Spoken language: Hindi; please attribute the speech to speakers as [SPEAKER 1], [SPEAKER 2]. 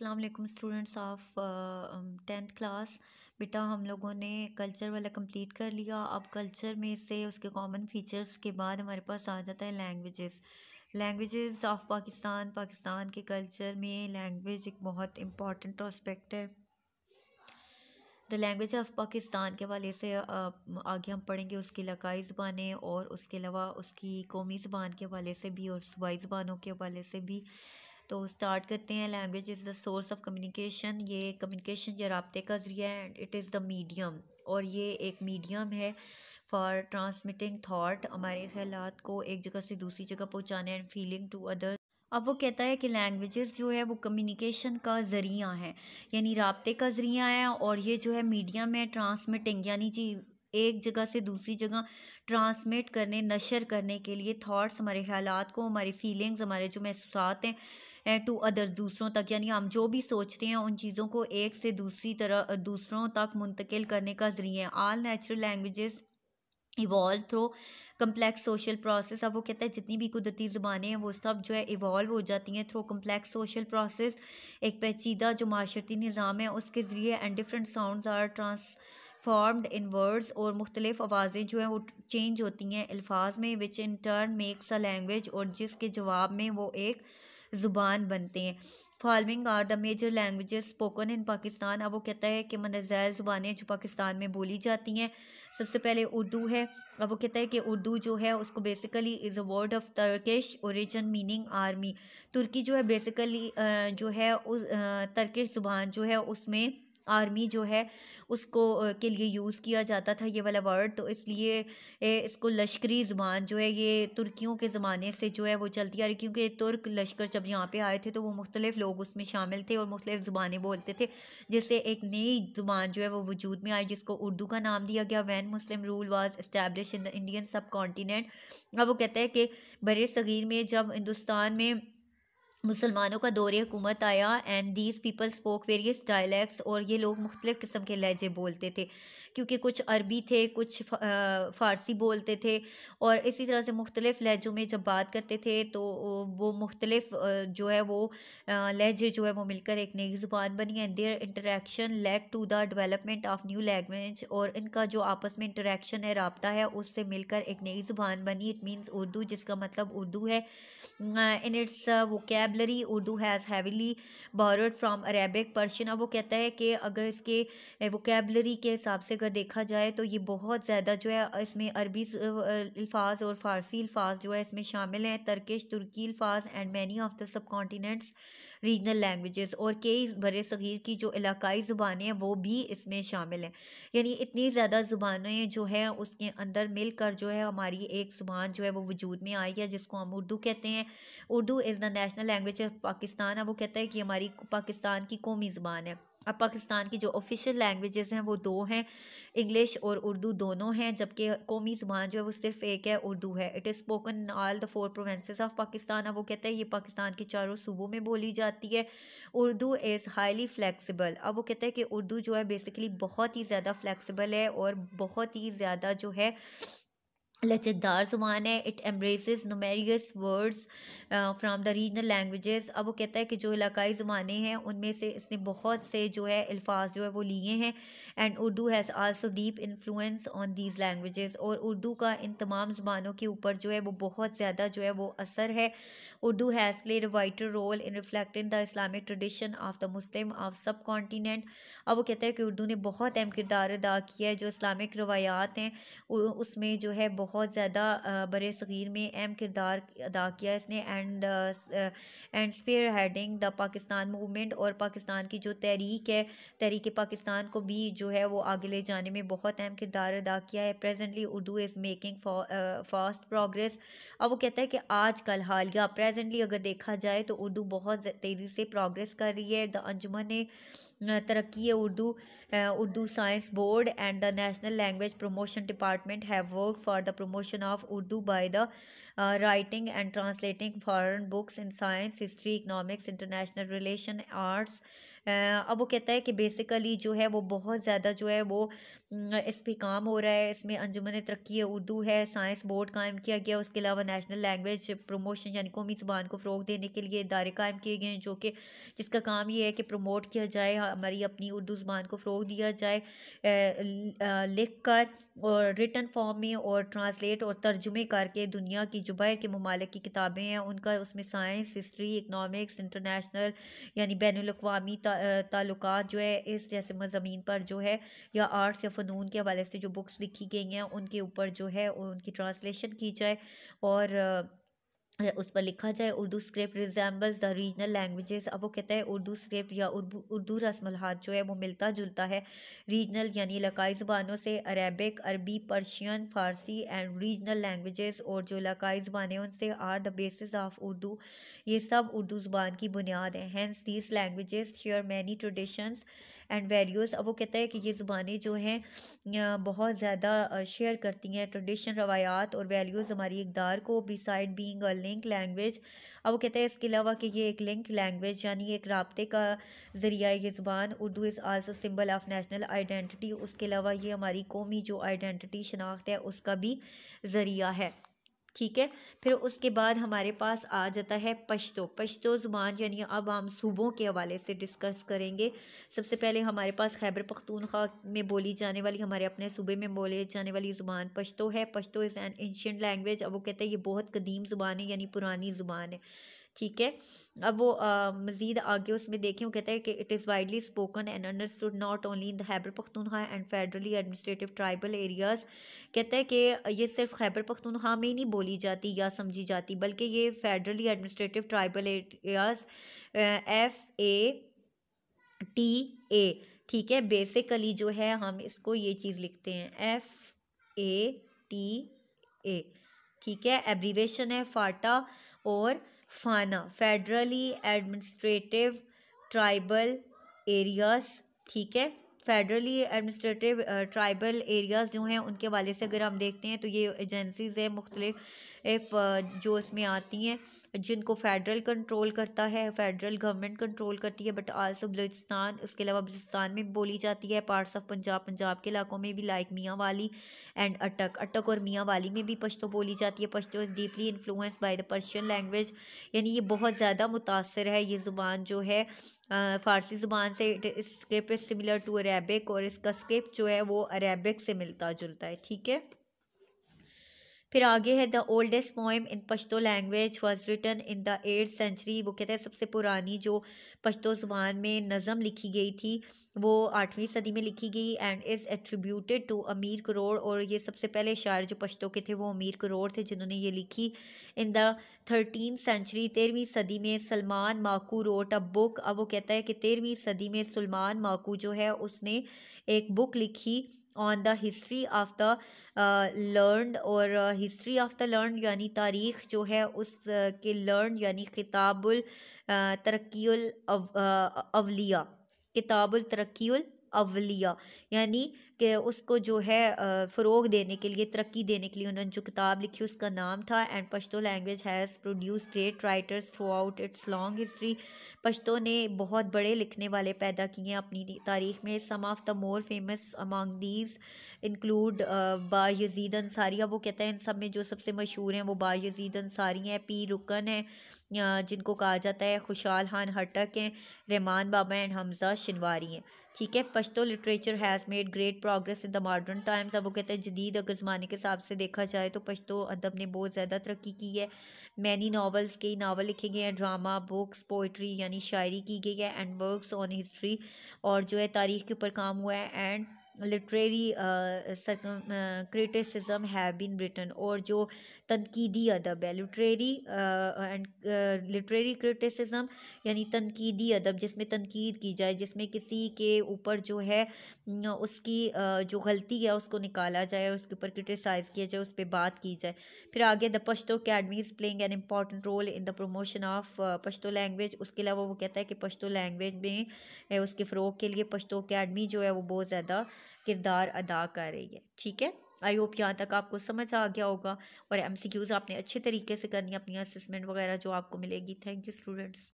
[SPEAKER 1] Aslam students of tenth class बेटा हम लोगों ने कल्चर वाला कंप्लीट कर लिया अब कल्चर में से उसके कॉमन फीचर्स के बाद हमारे पास आ जाता है languages languages of Pakistan Pakistan के कल्चर में लैंग्वेज एक बहुत इम्पॉर्टेंट एस्पेक्ट है द लैंग्वेज ऑफ पाकिस्तान के वाले से आगे हम पढ़ेंगे उसकी लकाई ज़बानें और उसके अलावा उसकी कौमी ज़बान के वाले से भी और सूबाई ज़बानों के हवाले से भी तो स्टार्ट करते हैं language is the source of communication ये कम्युनिकेशन या रबते का ज़रिया है and it is the medium और ये एक मीडियम है फॉर ट्रांसमिटिंग थाट हमारे ख्याल को एक जगह से दूसरी जगह पहुँचाना एंड फीलिंग टू अदर अब वो कहता है कि लैंग्वेजेस जो है वो कम्युनिकेशन का ज़रिया है यानी रबते का ज़रिया है और ये जो है मीडियम है ट्रांसमिटिंग यानी जी एक जगह से दूसरी जगह ट्रांसमिट करने नशर करने के लिए थॉट्स हमारे ख्याल को हमारी फीलिंग्स हमारे जो महसूस हैं टू अदर्स दूसरों तक यानी हम जो भी सोचते हैं उन चीज़ों को एक से दूसरी तरह दूसरों तक मुंतकिल करने का हैं all natural languages evolve through complex social process अब वो कहता है जितनी भी कुदरती ज़बानें हैं वो सब जो है इवॉल्व हो जाती हैं थ्रो कम्प्लेक्स सोशल प्रोसेस एक पेचीदा जो माशरती निज़ाम है उसके ज़रिए and different sound are transformed in words और मुख्तलिफ आवाज़ें जो हैं वो चेंज होती हैं अल्फाज में which in turn makes a language और जिसके जवाब में वो एक ज़ुबान बनते हैं following are the major languages spoken in Pakistan अब वो कहता है कि मनजैल ज़ुबानें जो पाकिस्तान में बोली जाती हैं सबसे पहले उर्दू है अब वो कहता है कि उर्दू जो है उसको basically is a word of Turkish origin meaning army तुर्की जो है बेसिकली जो है उस तर्कश ज़ुबान जो है उसमें आर्मी जो है उसको के लिए यूज़ किया जाता था ये वाला वर्ड तो इसलिए इसको लश्करी ज़ुबान जो है ये तुर्कियों के ज़माने से जो है वो चलती आ रही क्योंकि तुर्क लश्कर जब यहाँ पे आए थे तो वो मुख्तलिफ़ लोग उसमें शामिल थे और मुख्तलिफ़ ज़ुबानें बोलते थे जिससे एक नई ज़ुबान जो है वो वजूद में आई जिसको उर्दू का नाम दिया गया when Muslim rule was establish in Indian subcontinent अब वो कहते हैं कि बर सग़ीर में जब हिंदुस्तान में मुसलमानों का दौर हुकूमत आया and these people spoke various dialects और ये लोग मुख्तलिफ़ किस्म के लहजे बोलते थे क्योंकि कुछ अरबी थे कुछ फ़ारसी बोलते थे और इसी तरह से मुख्तलिफ़ लहजों में जब बात करते थे तो वो मुख्तलिफ़ जो है वो लहजे जो है वो मिलकर एक नई ज़ुबान बनी and their interaction led to the development of new language और इनका जो आपस में इंटरेक्शन है रबता है उससे मिलकर एक नई ज़ुबान बनी इट मीन्स उर्दू जिसका मतलब उर्दू है in its vocab vocabulary Urdu has heavily borrowed from Arabic Persian अब वो कहता है कि अगर इसके वोकेबलरी के हिसाब से अगर देखा जाए तो ये बहुत ज़्यादा जो है इसमें अरबी अल्फाज और फ़ारसी अल्फाज जो है इसमें शामिल हैं तर्कश तुर्की अल्फाज and many of the subcontinent's regional languages और कई बर सग़ीर की जो इलाकई ज़ुबानें हैं वो भी इसमें शामिल हैं यानी इतनी ज़्यादा ज़ुबानें जो है उसके अंदर मिल कर जो है हमारी एक ज़ुबान जो है वो वजूद में आई है जिसको हम उर्दू कहते हैं Urdu is the national language of Pakistan है वो कहता है कि हमारी पाकिस्तान की कौमी ज़ुबान है अब पाकिस्तान की जो ऑफिशियल लैंग्वेजेस हैं वो दो हैं इंग्लिश और उर्दू दोनों हैं जबकि कौमी ज़बान जो है वो सिर्फ एक है उर्दू है it is spoken all the four provinces of Pakistan अब वो कहते हैं ये पाकिस्तान के चारों सूबों में बोली जाती है उर्दू इज़ हाईली फ्लैक्सीबल अब वो कहते हैं कि उर्दू जो है बेसिकली बहुत ही ज़्यादा फ्लैक्सीबल है और बहुत ही ज़्यादा जो है लचकदार जुबान है it embraces numerous words from the regional languages अब वो कहता है कि जो इलाकाई ज़ुबानें हैं उनमें से इसने बहुत से जो है अल्फाज जो है वो लिए हैं and Urdu has also deep influence on these languages और उर्दू का इन तमाम ज़ुबानों के ऊपर जो है वो बहुत ज़्यादा जो है वो असर है Urdu has played a vital role in reflecting the Islamic tradition of the Muslim of subcontinent. अब वो कहते हैं कि उर्दू ने बहुत अहम किरदार अदा किया है जो इस्लामिक रवायात हैं उसमें जो है बहुत ज़्यादा बर सग़ीर में अहम किरदार अदा किया इसने and and spearheading the Pakistan movement और पाकिस्तान की जो तहरीक है तहरीक पाकिस्तान को भी जो है वो आगे ले जाने में बहुत अहम किरदार अदा किया है presently Urdu is making fast progress अब वो कहता है कि आज कल हालिया प्रेजेंट प्रेजेंटली अगर देखा जाए तो उर्दू बहुत तेज़ी से प्रोग्रेस कर रही है द अंजुमन ने Taraqqi Urdu Urdu science board and the national language promotion department have work for the promotion of Urdu by the writing and translating foreign books in science history economics international relation arts अब वो कहता है कि बेसिकली जो है वो बहुत ज़्यादा जो है वो इस पर काम हो रहा है इसमें अंजुमन तरक्की उर्दू है साइंस बोर्ड कायम किया गया उसके अलावा नेशनल लैंग्वेज प्रमोशन यानी कौमी ज़बान को फ़रोग देने के लिए इदारे कायम किए गए हैं जो कि जिसका काम ये है कि प्रमोट किया जाए हमारी अपनी उर्दू ज़बान को फ़रोग दिया जाए लिख कर और रिटर्न फॉर्म में और ट्रांसलेट और तर्जुमे करके दुनिया की जो बाहर के ममालिक की किताबें हैं उनका उसमें साइंस हिस्ट्री इकनॉमिक्स इंटरनेशनल यानी बैन अवी ताल्लुक जो है इस जैसे मजामी पर जो है या आर्ट्स या फ़नून के हवाले से जो बुक्स लिखी गई हैं उनके ऊपर जो है उनकी ट्रांसलेशन की जाए और उस पर लिखा जाए Urdu script resembles the regional languages अब वो कहता है उर्दू स्क्रिप्ट या उर्दू रसमलहात जो है वो मिलता जुलता है रीजनल यानी इलाकाई ज़ुबानों से अरेबिक अरबी पर्शियन फारसी एंड रीजनल लैंग्वेजेस और जो इलाकाई ज़ुबानें उनसे are the basis of Urdu ये सब उर्दू ज़ुबान की बुनियाद है hence these languages share many traditions and values वो कहता है कि ये ज़ुबानें जो हैं बहुत ज़्यादा शेयर करती हैं ट्रेडिशन रवायात और वैल्यूज़ हमारी इकदार को beside being a link language अब वो कहता है इसके अलावा कि ये एक लिंक लैंग्वेज यानी एक रबते का ज़रिया ये ज़ुबान Urdu is also symbol of national identity उसके अलावा ये हमारी कौमी जो आइडेंटिटी शनाख्त है उसका भी ज़रिया है ठीक है फिर उसके बाद हमारे पास आ जाता है पश्तो पश्तो ज़ुबान यानी अब हम सूबों के हवाले से डिस्कस करेंगे सबसे पहले हमारे पास खैबर पख्तूनख्वा में बोली जाने वाली हमारे अपने सूबे में बोले जाने वाली ज़ुबान पश्तो है Pashto is an Asian language अब वो कहते हैं ये बहुत कदीम ज़ुबान है यानी पुरानी ज़ुबान है ठीक है अब वो मज़ीद आगे उसमें देखें वो कहता है कि it is widely spoken and understood not only in दैबर हैबर and federally administrative tribal areas कहता है कि ये सिर्फ खैबर पख्तूनहा में ही नहीं बोली जाती या समझी जाती बल्कि ये federally administrative tribal areas F A T A ठीक है बेसिकली जो है हम इसको ये चीज़ लिखते हैं एफ ए टी ए ठीक है एब्रीवेशन है फाटा और फाना फेडरली एडमिनिस्ट्रेटिव ट्राइबल एरियाज़ ठीक है फेडरली एडमिनिस्ट्रेटिव ट्राइबल एरियाज़ जो हैं उनके वाले से अगर हम देखते हैं तो ये एजेंसीज़ हैं मुख्तलिफ़ uh, जो इसमें आती हैं जिनको फेडरल कंट्रोल करता है फेडरल गवर्नमेंट कंट्रोल करती है बट आल्सो बलूचिस्तान उसके अलावा बलूचिस्तान में बोली जाती है पार्ट्स ऑफ पंजाब पंजाब के इलाकों में भी लाइक मियाँ वाली एंड अटक अटक और मियाँ वाली में भी पश्तो बोली जाती है Pashto is deeply influence by the Persian language यानी ये बहुत ज़्यादा मुतासर है ये ज़ुबान जो है फ़ारसी ज़ुबान से इस स्क्रिप्ट सिमिलर टू अरेबिक और इसका स्क्रिप्ट जो है वो अरेबिक से मिलता जुलता है ठीक है फिर आगे है the oldest poem in Pashto language was written in the eight century वो कहते हैं सबसे पुरानी जो पश्तो ज़ुबान में नज़म लिखी गई थी वो आठवीं सदी में लिखी गई एंड इज़ एट्रीब्यूटेड टू अमीर करोड़ और ये सबसे पहले शायर जो पश्तो के थे वो अमीर करोड़ थे जिन्होंने ये लिखी इन द थर्टीन सेंचुरी तेरहवीं सदी में Sulaiman Maku wrote a book अब वो कहता है कि तेरहवीं सदी में सलमान माकू जो है उसने एक बुक लिखी on the history of the learned और हिस्ट्री ऑफ द लर्न यानी तारीख जो है उस uh, के लर्न यानी खिताबुल uh, तरक्ल uh, अवलिया किताबुल तरक्ल अवलिया यानी कि उसको जो है फ़रोग देने के लिए तरक्की देने के लिए उन्होंने जो किताब लिखी उसका नाम था and Pashto language has produce great writers through its long history Pashto ने बहुत बड़े लिखने वाले पैदा किए हैं अपनी तारीख में some of the more famous among these include Bayazid Ansari अब वो कहता है इन सब में जो सबसे मशहूर हैं वो बा यजीद अंसारी हैं पी रुकन हैं जिनको कहा जाता है खुशहाल हान हटक हैं रहमान बाबा एंड हमज़ा शिनवारी हैं ठीक है Pashto literature has made great progress in the modern times अब वो कहते हैं जदीद अगर ज़माने के हिसाब से देखा जाए तो पश्तो अदब ने बहुत ज़्यादा तरक्की की है मैनी नावल्स के नावल लिखे गए हैं ड्रामा बुक्स पोइट्री यानी शायरी की गई है एंड वर्कस ऑन हिस्ट्री और जो है तारीख के ऊपर काम हुआ है and literary criticism have been written और जो तनकीदी अदब है लिटरेरी एंड लिटरेरी क्रिटिसिज़म यानी तनकीदी अदब जिसमें तनकीद की जाए जिसमें किसी के ऊपर जो है उसकी uh, जो गलती है उसको निकाला जाए और उसके ऊपर क्रिटिसाइज़ किया जाए उस पर बात की जाए फिर आगे the Pashto academy is playing an important role in the promotion of Pashto language उसके अलावा वो कहता है कि पश्तो लैंग्वेज में उसके फ़रोग के लिए पश्तो अकेडमी जो है वो बहुत ज़्यादा किरदार अदा कर रही है ठीक है आई होप यहाँ तक आपको समझ आ गया होगा और क्यूज़ आपने अच्छे तरीके से करनी अपनी असेसमेंट वगैरह जो आपको मिलेगी थैंक यू स्टूडेंट्स